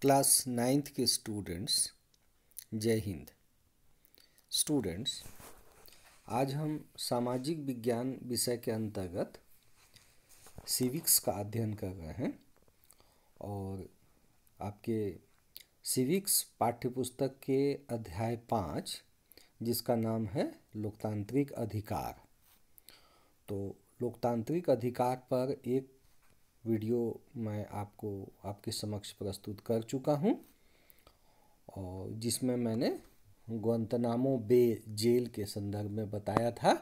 class ninth के students जय Hind students आज हम सामाजिक विज्ञान विषय के अंतर्गत सिविक्स का अध्ययन कर रहे हैं और आपके सिविक्स पाठ्यपुस्तक के अध्याय पाँच जिसका नाम है लोकतांत्रिक अधिकार तो लोकतांत्रिक अधिकार पर एक वीडियो मैं आपको आपके समक्ष प्रस्तुत कर चुका हूँ और जिसमें मैंने ग्वंतनामो बे जेल के संदर्भ में बताया था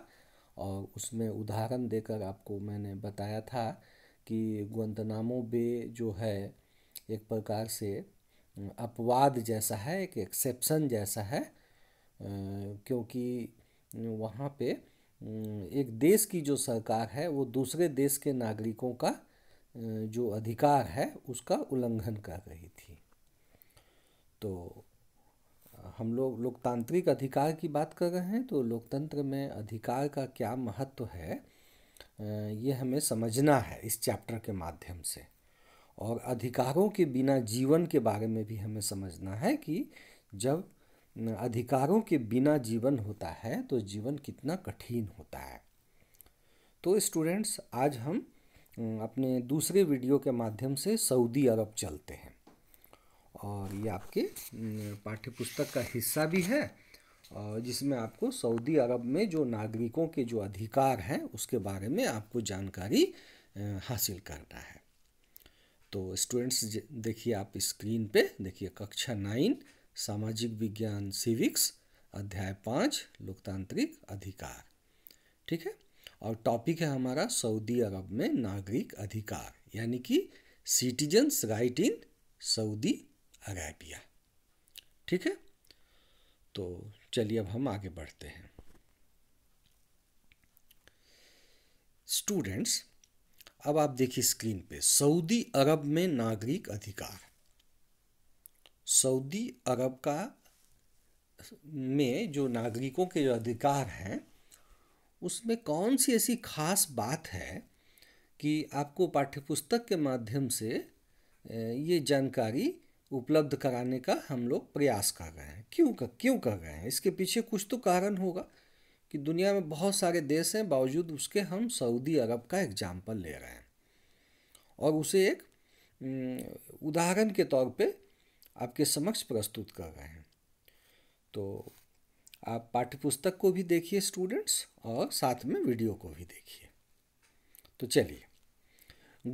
और उसमें उदाहरण देकर आपको मैंने बताया था कि ग्वंतनामो बे जो है एक प्रकार से अपवाद जैसा है एक एक्सेप्शन जैसा है क्योंकि वहाँ पे एक देश की जो सरकार है वो दूसरे देश के नागरिकों का जो अधिकार है उसका उल्लंघन कर रही थी तो हम लोग लोकतांत्रिक अधिकार की बात कर रहे हैं तो लोकतंत्र में अधिकार का क्या महत्व है ये हमें समझना है इस चैप्टर के माध्यम से और अधिकारों के बिना जीवन के बारे में भी हमें समझना है कि जब अधिकारों के बिना जीवन होता है तो जीवन कितना कठिन होता है तो स्टूडेंट्स आज हम अपने दूसरे वीडियो के माध्यम से सऊदी अरब चलते हैं और ये आपके पाठ्य पुस्तक का हिस्सा भी है और जिसमें आपको सऊदी अरब में जो नागरिकों के जो अधिकार हैं उसके बारे में आपको जानकारी हासिल करना है तो स्टूडेंट्स देखिए आप स्क्रीन पे देखिए कक्षा नाइन सामाजिक विज्ञान सिविक्स अध्याय पाँच लोकतांत्रिक अधिकार ठीक है और टॉपिक है हमारा सऊदी अरब में नागरिक अधिकार यानी कि citizens right in Saudi Arabia ठीक है तो चलिए अब हम आगे बढ़ते हैं स्टूडेंट्स अब आप देखिए स्क्रीन पे सऊदी अरब में नागरिक अधिकार सऊदी अरब का में जो नागरिकों के जो अधिकार हैं उसमें कौन सी ऐसी खास बात है कि आपको पाठ्यपुस्तक के माध्यम से ये जानकारी उपलब्ध कराने का हम लोग प्रयास कर रहे हैं क्यों कर क्यों कर रहे हैं इसके पीछे कुछ तो कारण होगा कि दुनिया में बहुत सारे देश हैं बावजूद उसके हम सऊदी अरब का एग्जाम्पल ले रहे हैं और उसे एक उदाहरण के तौर पे आपके समक्ष प्रस्तुत कर रहे हैं तो आप पाठ्यपुस्तक को भी देखिए स्टूडेंट्स और साथ में वीडियो को भी देखिए तो चलिए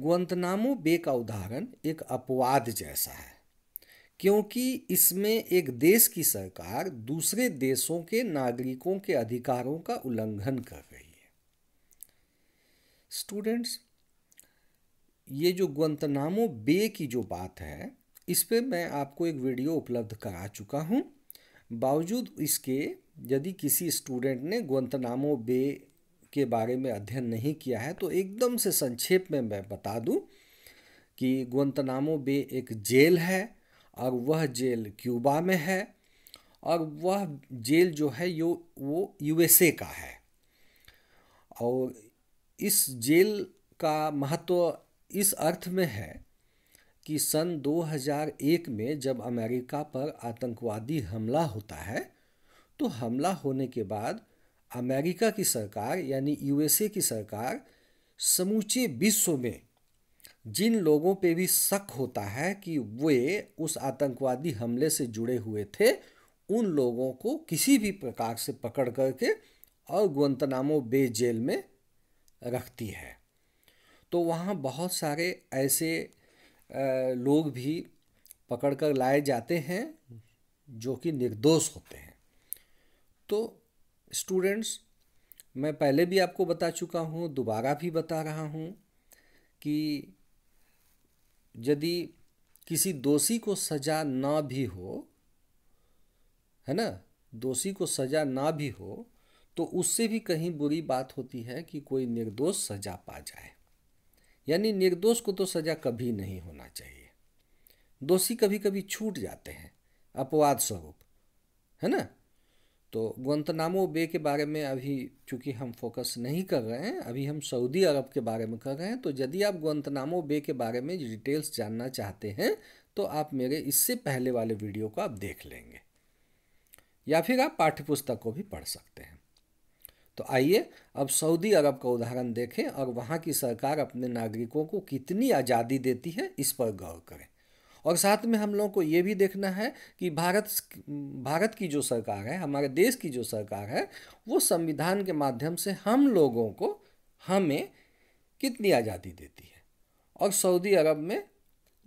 ग्वंतनामो बे का उदाहरण एक अपवाद जैसा है क्योंकि इसमें एक देश की सरकार दूसरे देशों के नागरिकों के अधिकारों का उल्लंघन कर रही है स्टूडेंट्स ये जो ग्वंतनामो बे की जो बात है इस पर मैं आपको एक वीडियो उपलब्ध करा चुका हूँ बावजूद इसके यदि किसी स्टूडेंट ने ग्वंतनामो बे के बारे में अध्ययन नहीं किया है तो एकदम से संक्षेप में मैं बता दूं कि ग्वंतनामो बे एक जेल है और वह जेल क्यूबा में है और वह जेल जो है यो वो यूएसए का है और इस जेल का महत्व इस अर्थ में है कि सन 2001 में जब अमेरिका पर आतंकवादी हमला होता है तो हमला होने के बाद अमेरिका की सरकार यानी यूएसए की सरकार समूचे विश्व में जिन लोगों पे भी शक होता है कि वे उस आतंकवादी हमले से जुड़े हुए थे उन लोगों को किसी भी प्रकार से पकड़ करके और गुंतनामो बे जेल में रखती है तो वहाँ बहुत सारे ऐसे लोग भी पकड़ कर लाए जाते हैं जो कि निर्दोष होते हैं तो स्टूडेंट्स मैं पहले भी आपको बता चुका हूँ दोबारा भी बता रहा हूँ कि यदि किसी दोषी को सजा ना भी हो है ना दोषी को सजा ना भी हो तो उससे भी कहीं बुरी बात होती है कि कोई निर्दोष सजा पा जाए यानी निर्दोष को तो सजा कभी नहीं होना चाहिए दोषी कभी कभी छूट जाते हैं अपवाद स्वरूप है ना तो गुंतनामो बे के बारे में अभी चूंकि हम फोकस नहीं कर रहे हैं अभी हम सऊदी अरब के बारे में कर रहे हैं तो यदि आप गुंतनामो बे के बारे में डिटेल्स जानना चाहते हैं तो आप मेरे इससे पहले वाले वीडियो को आप देख लेंगे या फिर आप पाठ्यपुस्तक को भी पढ़ सकते हैं तो आइए अब सऊदी अरब का उदाहरण देखें और वहाँ की सरकार अपने नागरिकों को कितनी आज़ादी देती है इस पर गौर करें और साथ में हम लोगों को ये भी देखना है कि भारत भारत की जो सरकार है हमारे देश की जो सरकार है वो संविधान के माध्यम से हम लोगों को हमें कितनी आज़ादी देती है और सऊदी अरब में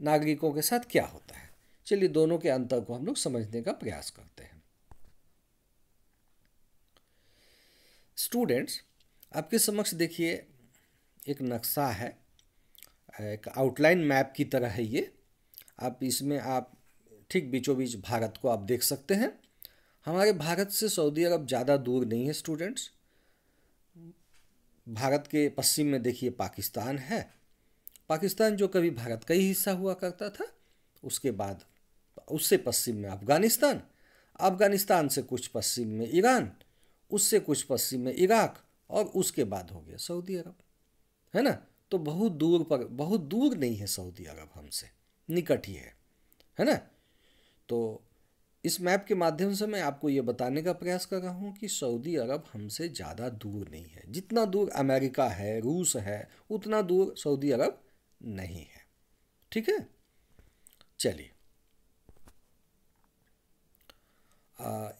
नागरिकों के साथ क्या होता है चलिए दोनों के अंतर को हम लोग समझने का प्रयास करते हैं स्टूडेंट्स आपके समक्ष देखिए एक नक्शा है एक आउटलाइन मैप की तरह है ये आप इसमें आप ठीक बीचों बीच भारत को आप देख सकते हैं हमारे भारत से सऊदी अरब ज़्यादा दूर नहीं है स्टूडेंट्स भारत के पश्चिम में देखिए पाकिस्तान है पाकिस्तान जो कभी भारत का ही हिस्सा हुआ करता था उसके बाद उससे पश्चिम में अफगानिस्तान अफगानिस्तान से कुछ पश्चिम में ईरान उससे कुछ पश्चिम में इराक और उसके बाद हो गया सऊदी अरब है ना तो बहुत दूर पर बहुत दूर नहीं है सऊदी अरब हमसे निकट ही है है ना तो इस मैप के माध्यम से मैं आपको ये बताने का प्रयास कर रहा हूँ कि सऊदी अरब हमसे ज़्यादा दूर नहीं है जितना दूर अमेरिका है रूस है उतना दूर सऊदी अरब नहीं है ठीक है चलिए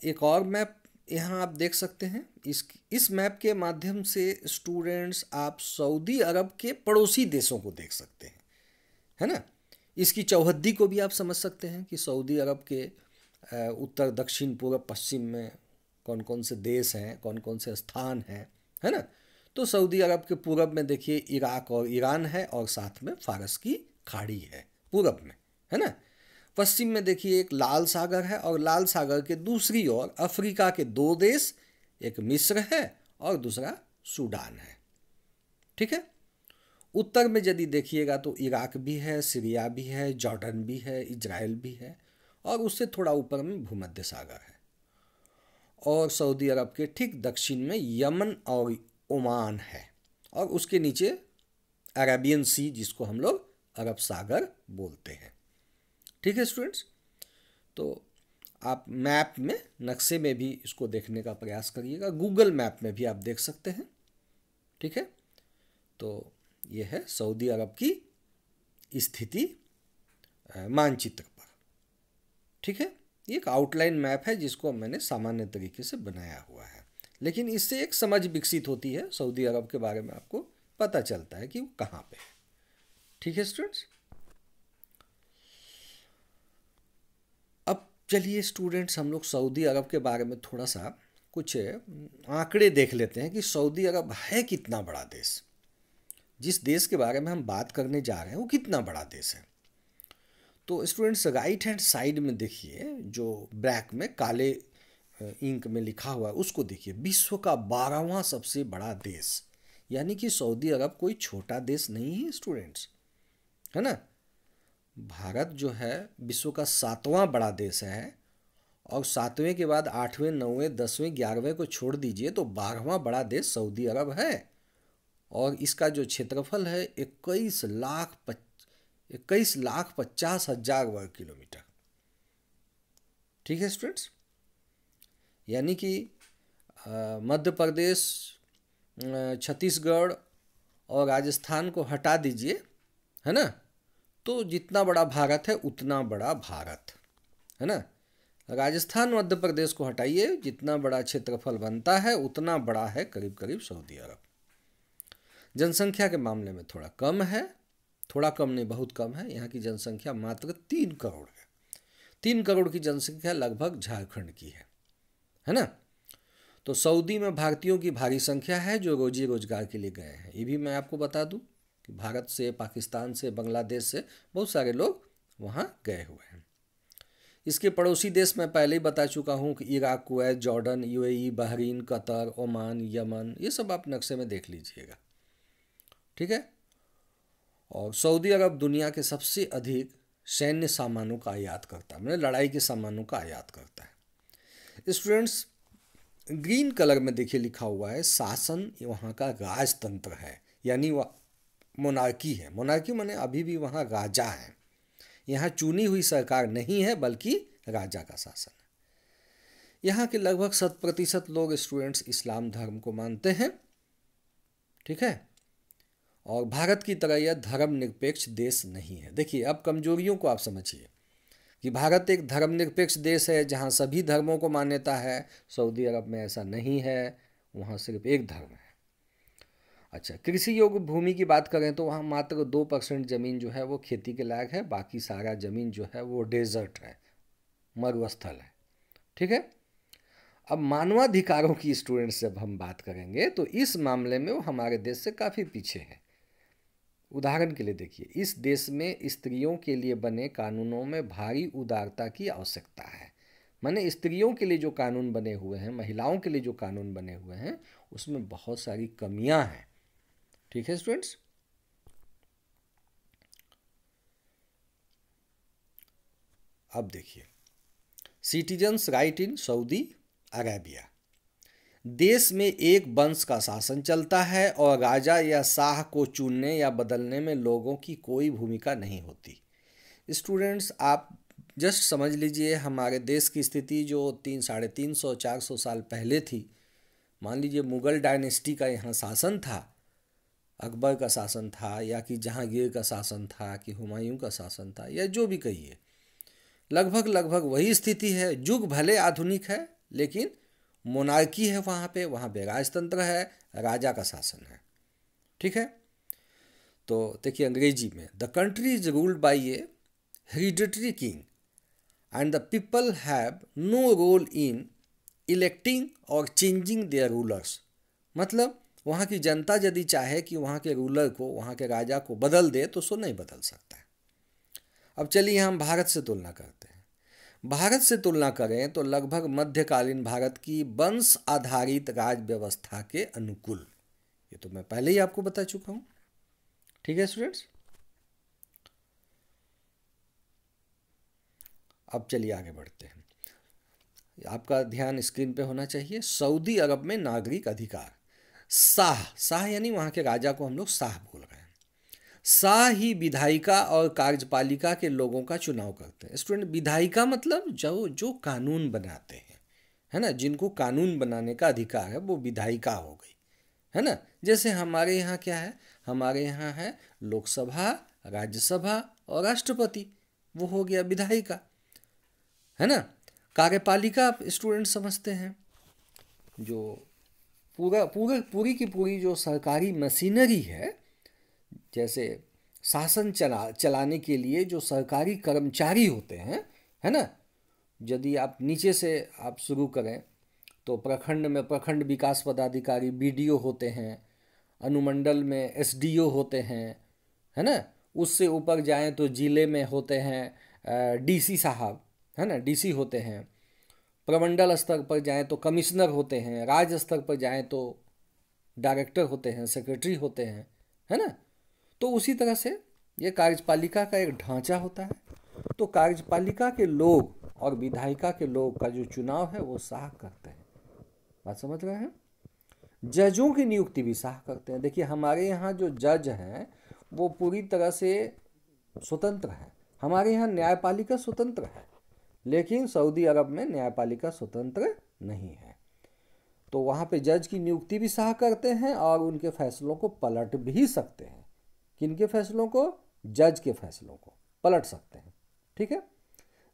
एक और मैप यहाँ आप देख सकते हैं इस इस मैप के माध्यम से स्टूडेंट्स आप सऊदी अरब के पड़ोसी देशों को देख सकते हैं है ना इसकी चौहद्दी को भी आप समझ सकते हैं कि सऊदी अरब के उत्तर दक्षिण पूर्व पश्चिम में कौन कौन से देश हैं कौन कौन से स्थान हैं है ना तो सऊदी अरब के पूरब में देखिए इराक और ईरान है और साथ में फारस की खाड़ी है पूरब में है ना पश्चिम में देखिए एक लाल सागर है और लाल सागर के दूसरी ओर अफ्रीका के दो देश एक मिस्र है और दूसरा सूडान है ठीक है उत्तर में यदि देखिएगा तो इराक भी है सीरिया भी है जॉर्डन भी है इजराइल भी है और उससे थोड़ा ऊपर में भूमध्य सागर है और सऊदी अरब के ठीक दक्षिण में यमन और ओमान है और उसके नीचे अरेबियन सी जिसको हम लोग अरब सागर बोलते हैं ठीक है स्टूडेंट्स तो आप मैप में नक्शे में भी इसको देखने का प्रयास करिएगा गूगल मैप में भी आप देख सकते हैं ठीक है तो ये है सऊदी अरब की स्थिति मानचित्र पर ठीक है ये एक आउटलाइन मैप है जिसको मैंने सामान्य तरीके से बनाया हुआ है लेकिन इससे एक समझ विकसित होती है सऊदी अरब के बारे में आपको पता चलता है कि वो कहाँ पे है ठीक है स्टूडेंट्स अब चलिए स्टूडेंट्स हम लोग सऊदी अरब के बारे में थोड़ा सा कुछ आंकड़े देख लेते हैं कि सऊदी अरब है कितना बड़ा देश जिस देश के बारे में हम बात करने जा रहे हैं वो कितना बड़ा देश है तो स्टूडेंट्स राइट हैंड साइड में देखिए जो ब्लैक में काले इंक में लिखा हुआ है उसको देखिए विश्व का बारहवां सबसे बड़ा देश यानी कि सऊदी अरब कोई छोटा देश नहीं है स्टूडेंट्स है ना भारत जो है विश्व का सातवां बड़ा देश है और सातवें के बाद आठवें नौवें दसवें ग्यारहवें को छोड़ दीजिए तो बारहवां बड़ा देश सऊदी अरब है और इसका जो क्षेत्रफल है इक्कीस लाख इक्कीस लाख पचास हजार वर्ग किलोमीटर ठीक है स्टूडेंट्स यानी कि मध्य प्रदेश छत्तीसगढ़ और राजस्थान को हटा दीजिए है ना तो जितना बड़ा भारत है उतना बड़ा भारत है ना राजस्थान मध्य प्रदेश को हटाइए जितना बड़ा क्षेत्रफल बनता है उतना बड़ा है करीब करीब सऊदी अरब जनसंख्या के मामले में थोड़ा कम है थोड़ा कम नहीं बहुत कम है यहाँ की जनसंख्या मात्र तीन करोड़ है तीन करोड़ की जनसंख्या लगभग झारखंड की है है ना तो सऊदी में भारतीयों की भारी संख्या है जो रोजी रोजगार के लिए गए हैं ये भी मैं आपको बता दूँ कि भारत से पाकिस्तान से बांग्लादेश से बहुत सारे लोग वहाँ गए हुए हैं इसके पड़ोसी देश मैं पहले ही बता चुका हूँ कि Iraq Kuwait Jordan UAE Bahrain Qatar Oman Yemen ये सब आप नक्शे में देख लीजिएगा ठीक है और सऊदी अरब दुनिया के सबसे अधिक सैन्य सामानों का आयात करता है मतलब लड़ाई के सामानों का आयात करता है स्टूडेंट्स ग्रीन कलर में देखिए लिखा हुआ है शासन वहाँ का राजतंत्र है यानी वह मोनार्की है मोनार्की माने अभी भी वहाँ राजा है यहाँ चुनी हुई सरकार नहीं है बल्कि राजा का शासन है यहाँ के लगभग शत प्रतिशत लोग स्टूडेंट्स इस्लाम धर्म को मानते हैं ठीक है और भारत की तरह यह धर्मनिरपेक्ष देश नहीं है देखिए अब कमजोरियों को आप समझिए कि भारत एक धर्मनिरपेक्ष देश है जहाँ सभी धर्मों को मान्यता है सऊदी अरब में ऐसा नहीं है वहाँ सिर्फ एक धर्म है अच्छा कृषि योग्य भूमि की बात करें तो वहाँ मात्र दो परसेंट ज़मीन जो है वो खेती के लायक है बाकी सारा ज़मीन जो है वो डेजर्ट है मरुस्थल है ठीक है अब मानवाधिकारों की स्टूडेंट्स जब हम बात करेंगे तो इस मामले में वो हमारे देश से काफ़ी पीछे हैं उदाहरण के लिए देखिए इस देश में स्त्रियों के लिए बने कानूनों में भारी उदारता की आवश्यकता है माने स्त्रियों के लिए जो कानून बने हुए हैं महिलाओं के लिए जो कानून बने हुए हैं उसमें बहुत सारी कमियां हैं ठीक है स्टूडेंट्स अब देखिए citizens right in Saudi Arabia देश में एक वंश का शासन चलता है और राजा या शाह को चुनने या बदलने में लोगों की कोई भूमिका नहीं होती स्टूडेंट्स आप जस्ट समझ लीजिए हमारे देश की स्थिति जो तीन साढ़े तीन सौ चार सौ साल पहले थी मान लीजिए मुग़ल डायनेस्टी का यहाँ शासन था अकबर का शासन था या कि जहांगीर का शासन था कि हुमायूं का शासन था या जो भी कहिए लगभग लगभग वही स्थिति है युग भले आधुनिक है लेकिन मोनार्की है वहाँ पे वहाँ पे राजतंत्र है राजा का शासन है ठीक है तो देखिए अंग्रेजी में the country is ruled by a hereditary king and the people have no role in electing और चेंजिंग देयर रूलर्स मतलब वहाँ की जनता यदि चाहे कि वहाँ के रूलर को वहाँ के राजा को बदल दे तो सो नहीं बदल सकता है अब चलिए हम भारत से तुलना करते हैं भारत से तुलना करें तो लगभग मध्यकालीन भारत की वंश आधारित राज व्यवस्था के अनुकूल ये तो मैं पहले ही आपको बता चुका हूं ठीक है स्टूडेंट्स अब चलिए आगे बढ़ते हैं आपका ध्यान स्क्रीन पे होना चाहिए सऊदी अरब में नागरिक अधिकार शाह शाह यानी वहां के राजा को हम लोग शाह बोल रहे हैं सा ही विधायिका और कार्यपालिका के लोगों का चुनाव करते हैं स्टूडेंट विधायिका मतलब जो जो कानून बनाते हैं है ना जिनको कानून बनाने का अधिकार है वो विधायिका हो गई है ना जैसे हमारे यहाँ क्या है हमारे यहाँ है लोकसभा राज्यसभा और राष्ट्रपति वो हो गया विधायिका है ना कार्यपालिका स्टूडेंट समझते हैं जो पूरा पूरा पूरी की पूरी जो सरकारी मशीनरी है जैसे शासन चला चलाने के लिए जो सरकारी कर्मचारी होते हैं है ना यदि आप नीचे से आप शुरू करें तो प्रखंड में प्रखंड विकास पदाधिकारी बी होते हैं अनुमंडल में एस होते हैं है ना उससे ऊपर जाएं तो ज़िले में होते हैं डीसी साहब है ना डीसी होते हैं प्रमंडल स्तर पर जाएं तो कमिश्नर होते हैं राज्य स्तर पर जाएं तो डायरेक्टर होते हैं सेक्रेटरी होते हैं है ना तो उसी तरह से ये कार्यपालिका का एक ढांचा होता है तो कार्यपालिका के लोग और विधायिका के लोग का जो चुनाव है वो शाह करते हैं बात समझ रहे हैं जजों की नियुक्ति भी शाह करते हैं देखिए हमारे यहाँ जो जज हैं वो पूरी तरह से स्वतंत्र हैं हमारे यहाँ न्यायपालिका स्वतंत्र है लेकिन सऊदी अरब में न्यायपालिका स्वतंत्र नहीं है तो वहाँ पे जज की नियुक्ति भी सहा करते हैं और उनके फैसलों को पलट भी सकते हैं किन के फैसलों को जज के फैसलों को पलट सकते हैं ठीक है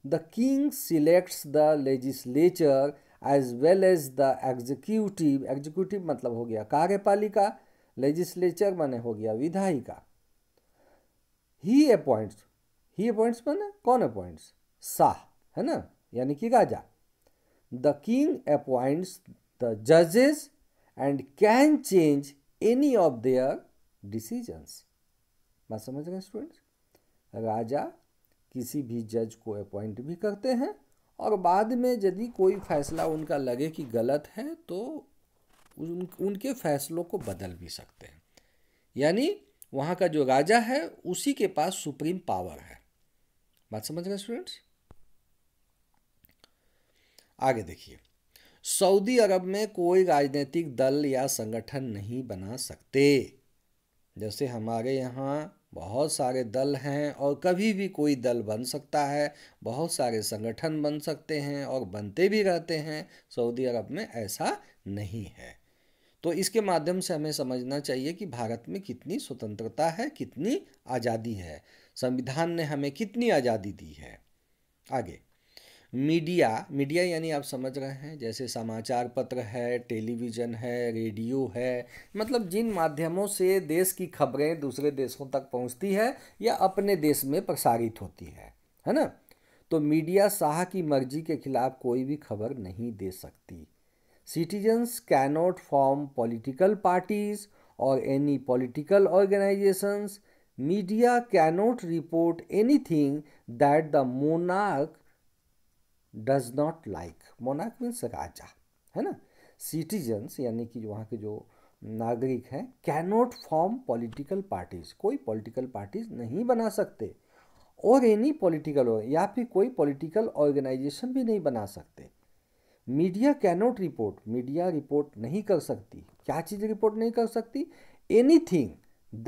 the king selects the legislature as well as the executive executive मतलब हो गया कार्यपालिका लेजिस्लेचर माने हो गया विधायिका ही अपॉइंट्स ही अपॉइंट्स माने कौन अपॉइंट्स शाह है ना यानी कि राजा द किंग अपॉइंट्स द जजेस and can change any of their decisions बात समझ गए स्टूडेंट्स राजा किसी भी जज को अपॉइंट भी करते हैं और बाद में यदि कोई फैसला उनका लगे कि गलत है तो उन उनके फैसलों को बदल भी सकते हैं यानी वहाँ का जो राजा है उसी के पास सुप्रीम पावर है बात समझ गए स्टूडेंट्स आगे देखिए सऊदी अरब में कोई राजनीतिक दल या संगठन नहीं बना सकते जैसे हमारे यहाँ बहुत सारे दल हैं और कभी भी कोई दल बन सकता है बहुत सारे संगठन बन सकते हैं और बनते भी रहते हैं सऊदी अरब में ऐसा नहीं है तो इसके माध्यम से हमें समझना चाहिए कि भारत में कितनी स्वतंत्रता है कितनी आज़ादी है संविधान ने हमें कितनी आज़ादी दी है आगे मीडिया मीडिया यानी आप समझ रहे हैं जैसे समाचार पत्र है टेलीविज़न है रेडियो है मतलब जिन माध्यमों से देश की खबरें दूसरे देशों तक पहुंचती है या अपने देश में प्रसारित होती है है ना तो मीडिया शाह की मर्जी के खिलाफ कोई भी खबर नहीं दे सकती citizens cannot form political parties any any political media cannot report anything that the monarch does not like मोनाक मीन्स राजा है ना सिटीजन्स यानी कि वहाँ के जो नागरिक हैं कैनोट फॉर्म पॉलिटिकल पार्टीज कोई पॉलिटिकल पार्टीज नहीं बना सकते और एनी पॉलिटिकल या फिर कोई पॉलिटिकल ऑर्गेनाइजेशन भी नहीं बना सकते media cannot report media report नहीं कर सकती क्या चीज़ रिपोर्ट नहीं कर सकती anything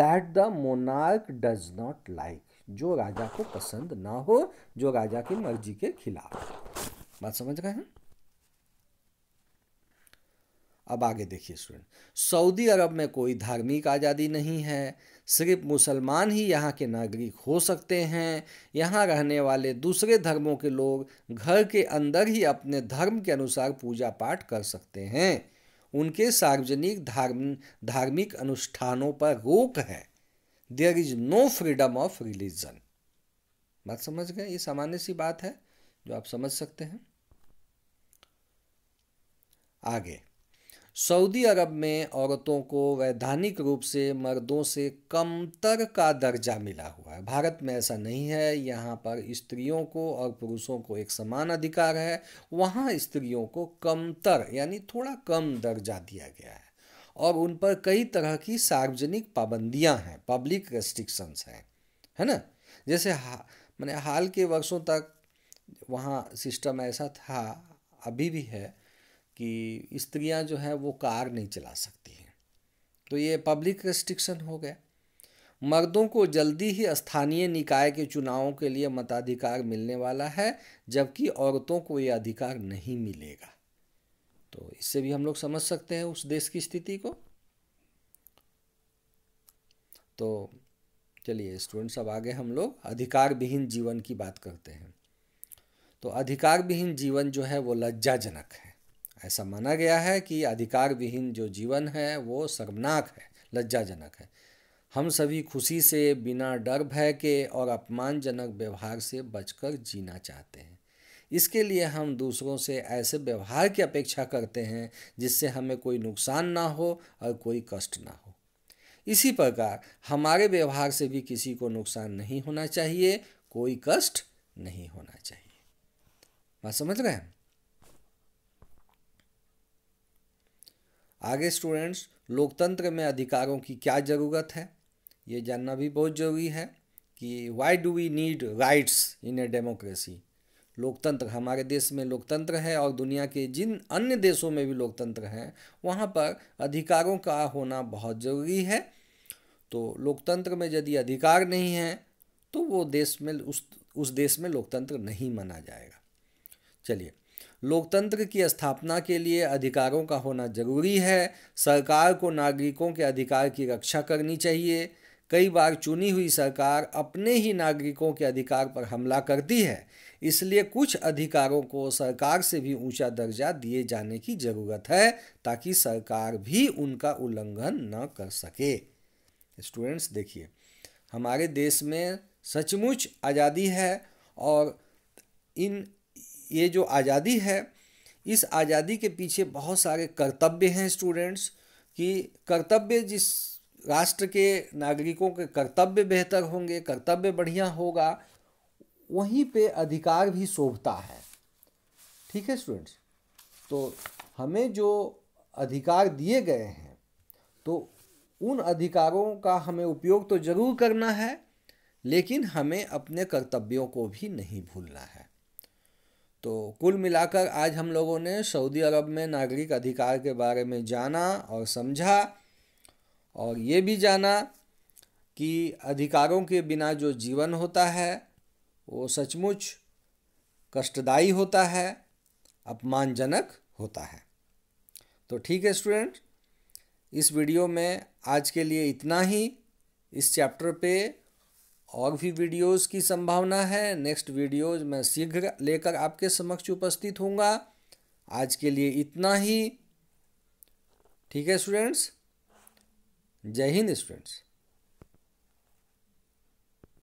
that the monarch does not like जो राजा को पसंद ना हो जो राजा की मर्जी के खिलाफ बात समझ गए हैं अब आगे देखिए स्टूडेंट सऊदी अरब में कोई धार्मिक आज़ादी नहीं है सिर्फ मुसलमान ही यहाँ के नागरिक हो सकते हैं यहाँ रहने वाले दूसरे धर्मों के लोग घर के अंदर ही अपने धर्म के अनुसार पूजा पाठ कर सकते हैं उनके सार्वजनिक धार्म धार्मिक अनुष्ठानों पर रोक है there is no freedom of religion बात समझ गए ये सामान्य सी बात है जो आप समझ सकते हैं आगे सऊदी अरब में औरतों को वैधानिक रूप से मर्दों से कमतर का दर्जा मिला हुआ है भारत में ऐसा नहीं है यहाँ पर स्त्रियों को और पुरुषों को एक समान अधिकार है वहाँ स्त्रियों को कमतर यानी थोड़ा कम दर्जा दिया गया है और उन पर कई तरह की सार्वजनिक पाबंदियाँ हैं पब्लिक रेस्ट्रिक्शंस हैं है ना जैसे हा, मैंने हाल के वर्षों तक वहाँ सिस्टम ऐसा था अभी भी है कि स्त्रियां जो है वो कार नहीं चला सकती हैं तो ये पब्लिक रेस्ट्रिक्शन हो गया मर्दों को जल्दी ही स्थानीय निकाय के चुनावों के लिए मताधिकार मिलने वाला है जबकि औरतों को ये अधिकार नहीं मिलेगा तो इससे भी हम लोग समझ सकते हैं उस देश की स्थिति को तो चलिए स्टूडेंट्स अब आगे हम लोग अधिकार विहीन जीवन की बात करते हैं तो अधिकार विहीन जीवन जो है वो लज्जाजनक है ऐसा माना गया है कि अधिकार विहीन जो जीवन है वो शर्मनाक है लज्जाजनक है हम सभी खुशी से बिना डर भय के और अपमानजनक व्यवहार से बचकर जीना चाहते हैं इसके लिए हम दूसरों से ऐसे व्यवहार की अपेक्षा करते हैं जिससे हमें कोई नुकसान ना हो और कोई कष्ट ना हो इसी प्रकार हमारे व्यवहार से भी किसी को नुकसान नहीं होना चाहिए कोई कष्ट नहीं होना चाहिए बात समझ रहे हैं आगे स्टूडेंट्स लोकतंत्र में अधिकारों की क्या ज़रूरत है ये जानना भी बहुत ज़रूरी है कि why do we need rights in a democracy लोकतंत्र हमारे देश में लोकतंत्र है और दुनिया के जिन अन्य देशों में भी लोकतंत्र हैं वहाँ पर अधिकारों का होना बहुत ज़रूरी है तो लोकतंत्र में यदि अधिकार नहीं है तो वो देश में उस उस देश में लोकतंत्र नहीं माना जाएगा चलिए लोकतंत्र की स्थापना के लिए अधिकारों का होना जरूरी है सरकार को नागरिकों के अधिकार की रक्षा करनी चाहिए कई बार चुनी हुई सरकार अपने ही नागरिकों के अधिकार पर हमला करती है इसलिए कुछ अधिकारों को सरकार से भी ऊंचा दर्जा दिए जाने की ज़रूरत है ताकि सरकार भी उनका उल्लंघन न कर सके स्टूडेंट्स देखिए हमारे देश में सचमुच आज़ादी है और इन ये जो आज़ादी है इस आज़ादी के पीछे बहुत सारे कर्तव्य हैं स्टूडेंट्स कि कर्तव्य जिस राष्ट्र के नागरिकों के कर्तव्य बेहतर होंगे कर्तव्य बढ़िया होगा वहीं पे अधिकार भी शोभता है ठीक है स्टूडेंट्स तो हमें जो अधिकार दिए गए हैं तो उन अधिकारों का हमें उपयोग तो ज़रूर करना है लेकिन हमें अपने कर्तव्यों को भी नहीं भूलना है तो कुल मिलाकर आज हम लोगों ने सऊदी अरब में नागरिक अधिकार के बारे में जाना और समझा और ये भी जाना कि अधिकारों के बिना जो जीवन होता है वो सचमुच कष्टदायी होता है अपमानजनक होता है तो ठीक है स्टूडेंट इस वीडियो में आज के लिए इतना ही इस चैप्टर पे और भी वीडियोस की संभावना है नेक्स्ट वीडियोस मैं शीघ्र लेकर आपके समक्ष उपस्थित होऊंगा आज के लिए इतना ही ठीक है स्टूडेंट्स जय हिंद स्टूडेंट्स